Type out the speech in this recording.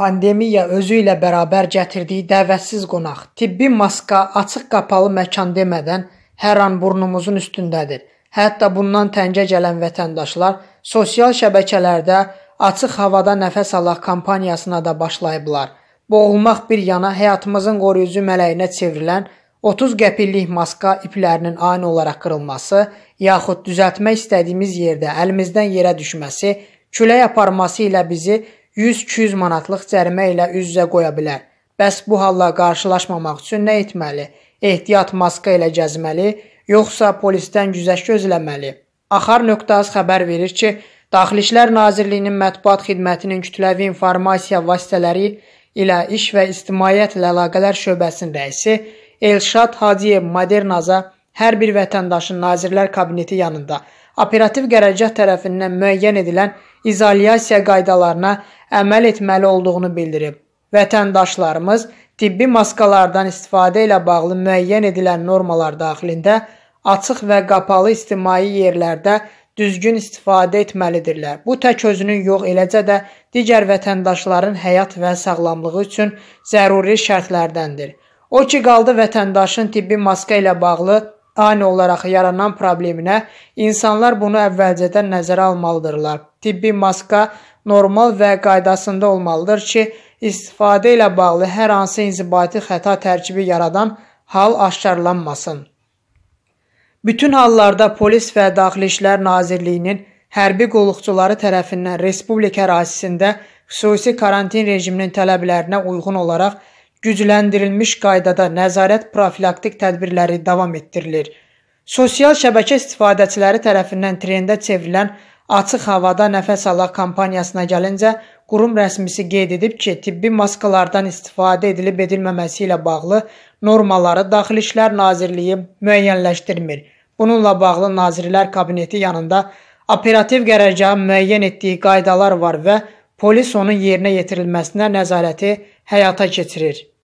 Pandemiya özü ilə bərabər gətirdiyi dəvətsiz qonaq, tibbi maska, açıq-qapalı məkan demədən hər an burnumuzun üstündədir. Hətta bundan təngə gələn vətəndaşlar sosial şəbəkələrdə açıq havada nəfəs alaq kampaniyasına da başlayıblar. Boğulmaq bir yana həyatımızın qoruyucu mələyinə çevrilən 30 qəpillik maska iplərinin ani olaraq qırılması, yaxud düzəltmək istədiyimiz yerdə əlimizdən yerə düşməsi, küləy aparması ilə bizi 100-200 manatlıq cərimə ilə üz-üzə qoya bilər. Bəs bu halla qarşılaşmamaq üçün nə etməli? Ehtiyat maska ilə gəzməli, yoxsa polisdən güzəşt gözləməli? Axar.az xəbər verir ki, Daxili İşlər Nazirliyinin mətbuat xidmətinin kütləvi informasiya vasitələri ilə iş və ictimaiyyətlə əlaqələr şöbəsinin rəisi Elşad Hacıyev Modernaza Hər bir vətəndaşın Nazirlər Kabineti yanında operativ qərargah tərəfindən müəyyən edilən izolyasiya qaydalarına əməl etməli olduğunu bildirib. Vətəndaşlarımız tibbi maskalardan istifadə ilə bağlı müəyyən edilən normalar daxilində açıq və qapalı ictimai yerlərdə düzgün istifadə etməlidirlər. Bu tək özünün yox, eləcə də digər vətəndaşların həyat və sağlamlığı üçün zəruri şərtlərdəndir. O ki qaldı vətəndaşın tibbi maska ilə bağlı ani olaraq yaranan probleminə insanlar bunu əvvəlcədən nəzərə almalıdırlar. Tibbi maska normal və qaydasında olmalıdır ki, istifadə ilə bağlı hər hansı inzibati xəta tərkibi yaradan hal aşkarlanmasın. Bütün hallarda polis və Daxili İşlər Nazirliyinin hərbi qulluqçuları tərəfindən respublika ərazisində xüsusi karantin rejiminin tələblərinə uyğun olaraq gücləndirilmiş qaydada nəzarət profilaktik tədbirləri davam etdirilir. Sosial şəbəkə istifadəçiləri tərəfindən trendə çevrilən açıq havada nəfəs alaq kampaniyasına gəlincə, qurum rəsmisi qeyd edib ki, tibbi maskalardan istifadə edilib edilməməsi ilə bağlı normaları Daxili İşlər Nazirliyi müəyyənləşdirmir. Bununla bağlı Nazirlər Kabineti yanında operativ qərargahın müəyyən etdiyi qaydalar var və polis onun yerinə yetirilməsinə nəzarəti həyata keçirir.